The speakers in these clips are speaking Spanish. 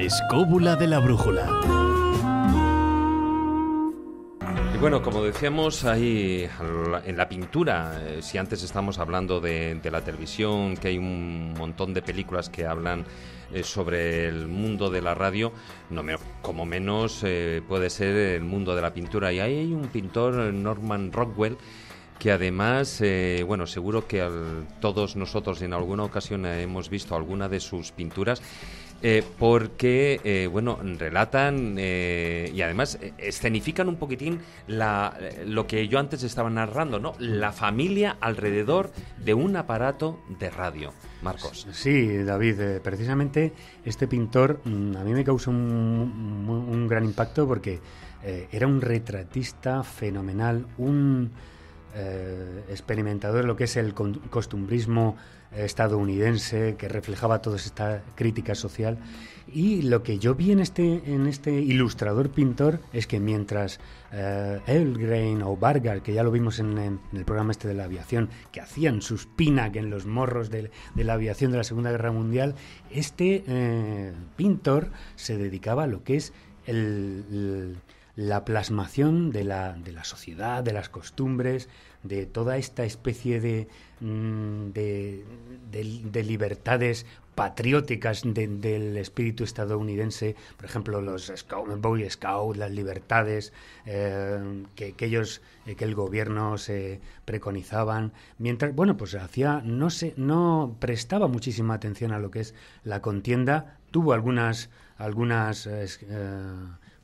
escóbula de la brújula. Bueno, como decíamos, ahí en la pintura, eh, si antes estamos hablando de, la televisión, que hay un montón de películas que hablan eh, sobre el mundo de la radio, no como menos eh, puede ser el mundo de la pintura. Y ahí hay un pintor, Norman Rockwell, que además, bueno, seguro que todos nosotros en alguna ocasión hemos visto alguna de sus pinturas eh, porque, eh, bueno, relatan eh, y además escenifican un poquitín lo que yo antes estaba narrando, ¿no? La familia alrededor de un aparato de radio. Marcos. Sí, David, precisamente este pintor mm, a mí me causó un, gran impacto porque era un retratista fenomenal, un experimentador en lo que es el costumbrismo eh, estadounidense que reflejaba toda esta crítica social. Y lo que yo vi en este, en este ilustrador pintor es que mientras el eh, Elgrain o Bargar, que ya lo vimos en, el programa este de la aviación, que hacían sus pinac en los morros de, la aviación de la Segunda Guerra Mundial, este eh, pintor se dedicaba a lo que es el la plasmación de la, de la sociedad, de las costumbres, de toda esta especie de, mm, de, libertades patrióticas del espíritu estadounidense, por ejemplo, los scout, Boy Scouts, las libertades eh, que, ellos, eh, que el gobierno se preconizaban, mientras, bueno, pues hacía, no, se, no prestaba muchísima atención a lo que es la contienda, tuvo algunas, algunas eh,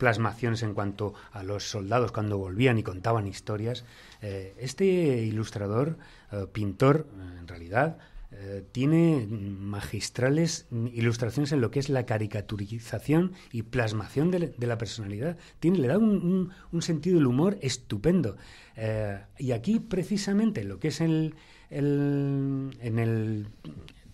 plasmaciones en cuanto a los soldados cuando volvían y contaban historias. Eh, este ilustrador, eh, pintor, en realidad, eh, tiene magistrales mm, ilustraciones en lo que es la caricaturización y plasmación de, la personalidad. Tiene, le da un, sentido del humor estupendo. y aquí, precisamente, lo que es el, en el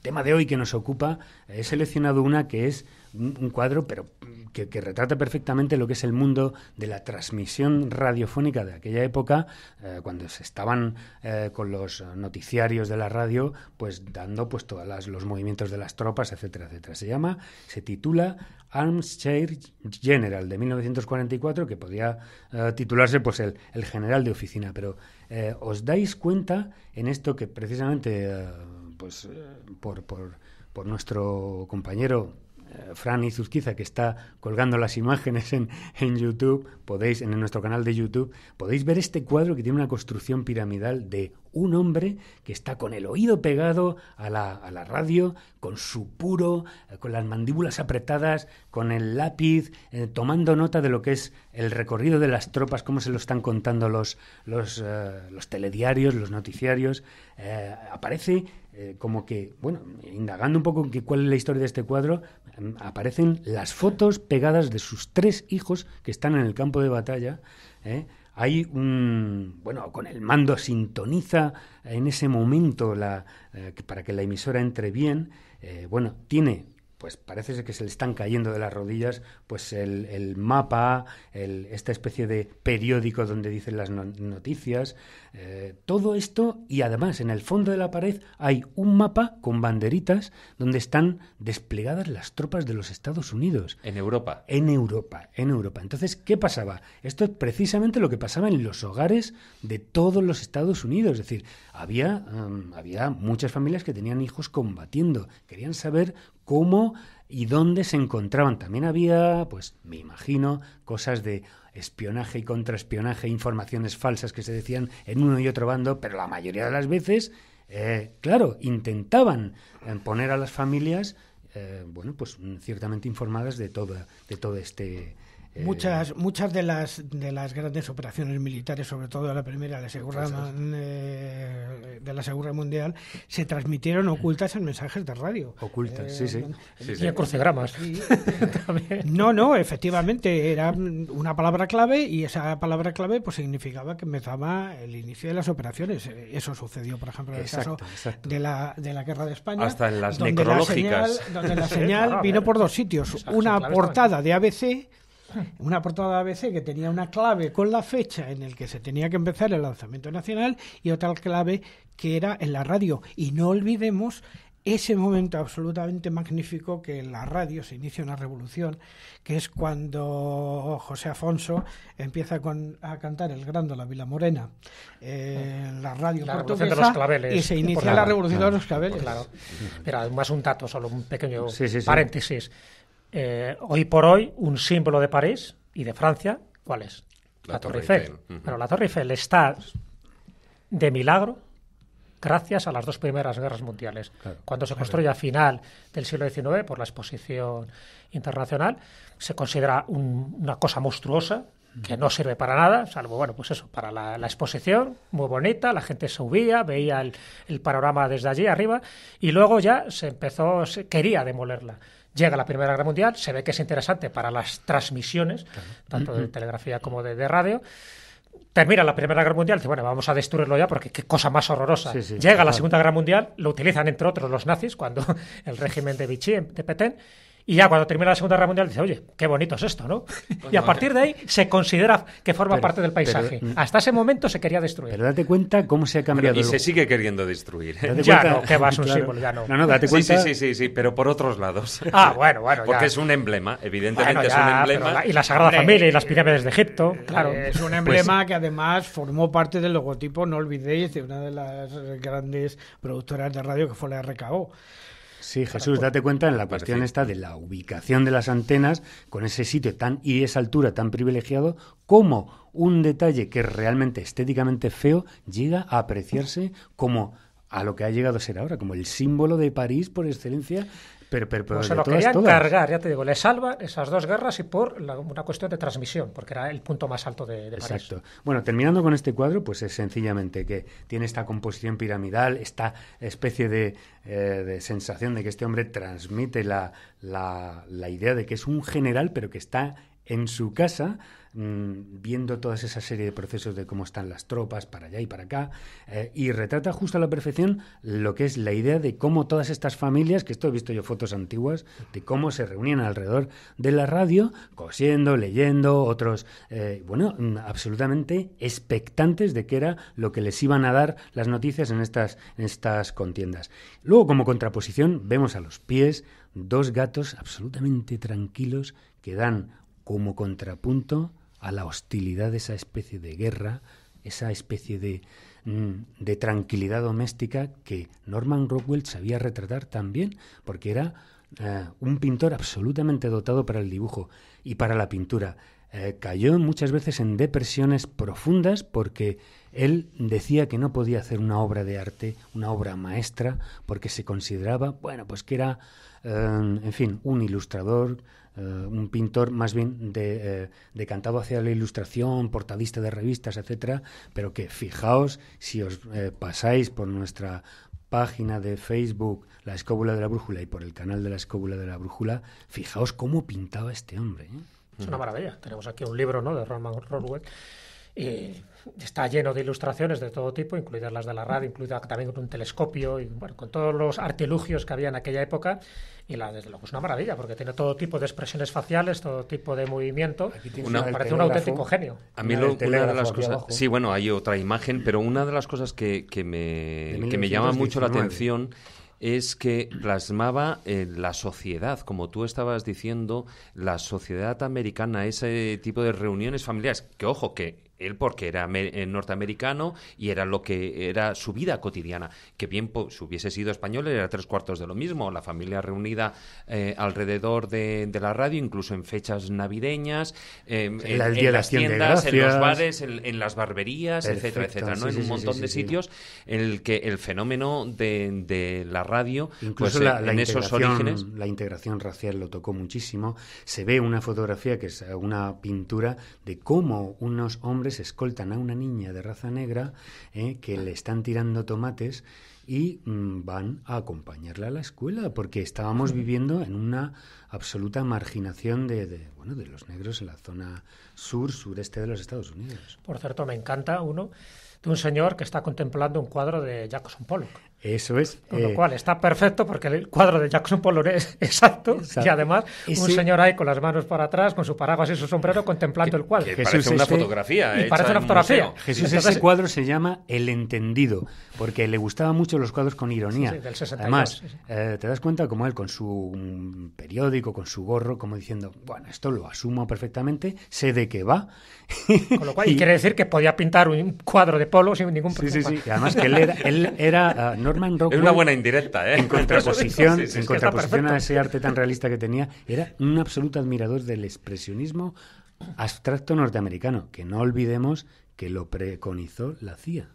tema de hoy que nos ocupa, he seleccionado una que es un, cuadro, pero que, retrata perfectamente lo que es el mundo de la transmisión radiofónica de aquella época, eh, cuando se estaban eh, con los noticiarios de la radio, pues dando pues las los movimientos de las tropas, etcétera, etcétera. Se llama, se titula arms chair General de 1944, que podría eh, titularse pues el, el, general de oficina, pero os dais cuenta en esto que precisamente pues, eh, por, por, por nuestro compañero eh, Fran Izuzquiza, que está colgando las imágenes en, YouTube, podéis, en nuestro canal de YouTube, podéis ver este cuadro que tiene una construcción piramidal de un hombre que está con el oído pegado a la, a la radio, con su puro, eh, con las mandíbulas apretadas, con el lápiz, tomando nota de lo que es el recorrido de las tropas, cómo se lo están contando los, los, los telediarios, los noticiarios. aparece eh, como que, bueno, indagando un poco cuál es la historia de este cuadro, aparecen las fotos pegadas de sus tres hijos que están en el campo de batalla. ¿eh? Hay un, bueno, con el mando sintoniza en ese momento la, eh, para que la emisora entre bien. bueno, tiene pues parece que se le están cayendo de las rodillas, pues el, mapa, el, esta especie de periódico donde dicen las noticias, eh, todo esto y además en el fondo de la pared hay un mapa con banderitas donde están desplegadas las tropas de los Estados Unidos. En Europa. En Europa, en Europa. Entonces, ¿qué pasaba? Esto es precisamente lo que pasaba en los hogares de todos los Estados Unidos. Es decir, había, mm, había muchas familias que tenían hijos combatiendo, querían saber cómo y dónde se encontraban. También había, pues me imagino, cosas de espionaje y contraespionaje, informaciones falsas que se decían en uno y otro bando, pero la mayoría de las veces, eh, claro, intentaban eh, poner a las familias, eh, bueno, pues ciertamente informadas de toda de todo este Muchas, eh, muchas de las de las grandes operaciones militares, sobre todo la primera, eh, de la Segunda Mundial, se transmitieron ocultas en mensajes de radio. Ocultas, sí, eh, sí. no, no, efectivamente, era una palabra clave y esa palabra clave pues significaba que empezaba el inicio de las operaciones. Eso sucedió, por ejemplo, en el caso De, la, de la Guerra de España. Hasta en las necrológicas. La señal, donde la señal vino por dos sitios. una portada de ABC una portada de ABC que tenía una clave con la fecha en el que se tenía que empezar el lanzamiento nacional y otra clave que era en la radio. Y no olvidemos ese momento absolutamente magnífico que en la radio se inicia una revolución, que es cuando José Afonso empieza a cantar El Grando, la Vila Morena, en la radio portuguesa, y se inicia la revolución de los claveles. Claro. Pero además un dato, solo un pequeño paréntesis. Eh, hoy por hoy, un símbolo de París y de Francia, ¿cuál es? La, Torre Eiffel. Pero la Torre Eiffel está de milagro gracias a las dos primeras guerras mundiales. Cuando se construye a final del siglo XIX por la exposición internacional, se considera una cosa monstruosa que no sirve para nada, salvo, bueno, pues eso, para la, exposición, muy bonita, la gente subía, veía el, el, panorama desde allí arriba, y luego ya se empezó, se quería demolerla. Llega la Primera Guerra Mundial, se ve que es interesante para las transmisiones, tanto de mm-hmm. telegrafía como de, radio termina la Primera Guerra Mundial, dice, bueno, vamos a destruirlo ya porque qué cosa más horrorosa. Llega la Segunda Guerra Mundial, lo utilizan entre otros los nazis cuando el régimen de Vichy, de Petén, y ya cuando termina la Segunda Guerra Mundial dice, oye, qué bonito es esto, ¿no? y a partir de ahí se considera que forma parte del paisaje. Mm. Hasta ese momento se quería destruir. Pero date cuenta cómo se ha cambiado. y se sigue queriendo destruir. ¿eh? Ya no, que va, a símbolo, ya no. No, date cuenta. Sí, sí, sí, sí, pero por otros lados. Ah, bueno, bueno. Porque es un emblema, evidentemente es un emblema. y la Sagrada Familia y las pirámides de Egipto, eh, claro. Es un pues emblema que además formó parte del logotipo, no olvidéis, de una de las grandes productoras de radio que fue la RKO. Sí, Jesús, date cuenta en la cuestión esta de la ubicación de las antenas con ese sitio tan y esa altura tan privilegiado, cómo un detalle que realmente estéticamente feo llega a apreciarse como a lo que ha llegado a ser ahora, como el símbolo de París por excelencia pero, pues se lo querían cargar, ya te digo, le salva esas dos guerras y por la, una cuestión de transmisión, porque era el punto más alto de, de París. Exacto. Bueno, terminando con este cuadro, pues es sencillamente que tiene esta composición piramidal, esta especie de, eh, de sensación de que este hombre transmite la, la, la idea de que es un general, pero que está en su casa Mm, viendo toda esa serie de procesos de cómo están las tropas para allá y para acá, eh, y retrata justo a la perfección lo que es la idea de cómo todas estas familias, que esto he visto yo fotos antiguas, de cómo se reunían alrededor de la radio, cosiendo, leyendo, otros, eh, bueno, mm, absolutamente expectantes de que era lo que les iban a dar las noticias en estas, en estas contiendas. Luego, como contraposición, vemos a los pies dos gatos absolutamente tranquilos que dan como contrapunto a la hostilidad de esa especie de guerra, esa especie de, mm, de tranquilidad doméstica que Norman Rockwell sabía retratar también, porque era eh, un pintor absolutamente dotado para el dibujo y para la pintura. Eh, cayó muchas veces en depresiones profundas porque él decía que no podía hacer una obra de arte, una obra maestra, porque se consideraba, bueno, pues que era, eh, en fin, un ilustrador, eh, un pintor más bien de, decantado hacia la ilustración, portadista de revistas, etcétera, pero que fijaos si os pasáis por nuestra página de Facebook La Escóbula de la Brújula y por el canal de la Escóbula de la Brújula, fijaos cómo pintaba este hombre. Es una maravilla. Tenemos aquí un libro ¿no? de Roman Rowell y está lleno de ilustraciones de todo tipo, incluidas las de la radio, incluida también con un telescopio y bueno, con todos los artilugios que había en aquella época. Y la, desde luego es una maravilla porque tiene todo tipo de expresiones faciales, todo tipo de movimiento. parece un auténtico genio. A mí una de las cosas. Sí, bueno, hay otra imagen, pero una de las cosas que, me, que me llama mucho la atención es que plasmaba eh, la sociedad, como tú estabas diciendo, la sociedad americana, ese tipo de reuniones familiares, que ojo, que él porque era eh, norteamericano y era lo que era su vida cotidiana. Que bien, pues, si hubiese sido español, era tres cuartos de lo mismo. La familia reunida eh, alrededor de, la radio, incluso en fechas navideñas, eh, en, las tiendas, en los bares, en, las barberías, etcétera, etcétera. ¿no? en un montón de sitios en el que el fenómeno de, la radio, incluso pues, en esos orígenes. La integración racial lo tocó muchísimo. Se ve una fotografía que es una pintura de cómo unos hombres escoltan a una niña de raza negra eh, que le están tirando tomates y mm, van a acompañarla a la escuela porque estábamos viviendo en una absoluta marginación de, de, bueno de los negros en la zona sur sureste de los Estados Unidos. Por cierto, me encanta uno de un señor que está contemplando un cuadro de Jackson Pollock. Eso es. Con lo eh, cual está perfecto porque el cuadro de Jackson Pollock es exacto, Y además un señor ahí con las manos para atrás, con su paraguas y su sombrero contemplando el cual. Que parece una este fotografía. Y eh, parece una fotografía. Jesús, ese este eh, cuadro se llama El Entendido, porque le gustaban mucho los cuadros con ironía. Sí, del además, te das cuenta como él con su mm, periódico, con su gorro, como diciendo, bueno, esto lo asumo perfectamente, sé de qué va. Con lo cual, y, quiere decir que podía pintar un cuadro de polo sin ningún problema. Sí, sí, sí. además que él era, Es una buena indirecta, ¿eh? En contraposición, en contraposición a ese arte tan realista que tenía, era un absoluto admirador del expresionismo abstracto norteamericano, que no olvidemos que lo preconizó la CIA.